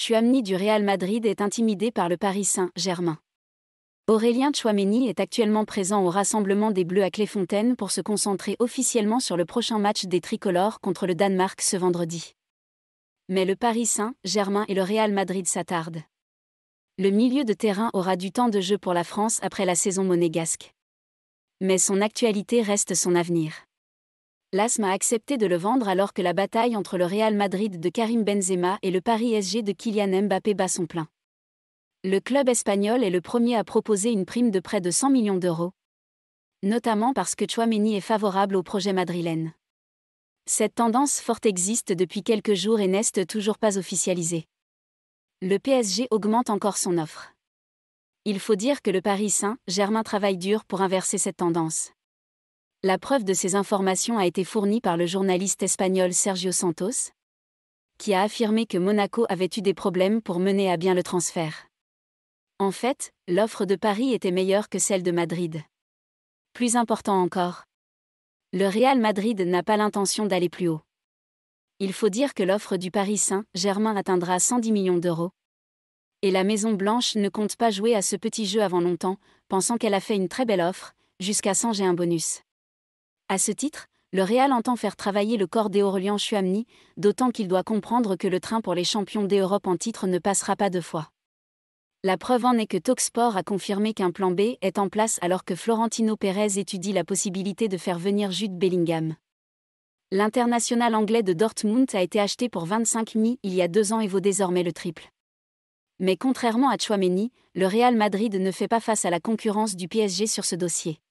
Chouamni du Real Madrid est intimidé par le Paris Saint-Germain. Aurélien Chouameni est actuellement présent au rassemblement des Bleus à Cléfontaine pour se concentrer officiellement sur le prochain match des tricolores contre le Danemark ce vendredi. Mais le Paris Saint-Germain et le Real Madrid s'attardent. Le milieu de terrain aura du temps de jeu pour la France après la saison monégasque. Mais son actualité reste son avenir l'ASM a accepté de le vendre alors que la bataille entre le Real Madrid de Karim Benzema et le Paris SG de Kylian Mbappé bat son plein. Le club espagnol est le premier à proposer une prime de près de 100 millions d'euros. Notamment parce que Chouameni est favorable au projet madrilène. Cette tendance forte existe depuis quelques jours et n'est toujours pas officialisée. Le PSG augmente encore son offre. Il faut dire que le Paris Saint-Germain travaille dur pour inverser cette tendance. La preuve de ces informations a été fournie par le journaliste espagnol Sergio Santos, qui a affirmé que Monaco avait eu des problèmes pour mener à bien le transfert. En fait, l'offre de Paris était meilleure que celle de Madrid. Plus important encore, le Real Madrid n'a pas l'intention d'aller plus haut. Il faut dire que l'offre du Paris Saint-Germain atteindra 110 millions d'euros. Et la Maison Blanche ne compte pas jouer à ce petit jeu avant longtemps, pensant qu'elle a fait une très belle offre, jusqu'à 100 j'ai un bonus. À ce titre, le Real entend faire travailler le corps d'Aurélien Chouamni, d'autant qu'il doit comprendre que le train pour les champions d'Europe en titre ne passera pas deux fois. La preuve en est que Toxport a confirmé qu'un plan B est en place alors que Florentino Pérez étudie la possibilité de faire venir Jude Bellingham. L'international anglais de Dortmund a été acheté pour 25 mi il y a deux ans et vaut désormais le triple. Mais contrairement à Chouameni, le Real Madrid ne fait pas face à la concurrence du PSG sur ce dossier.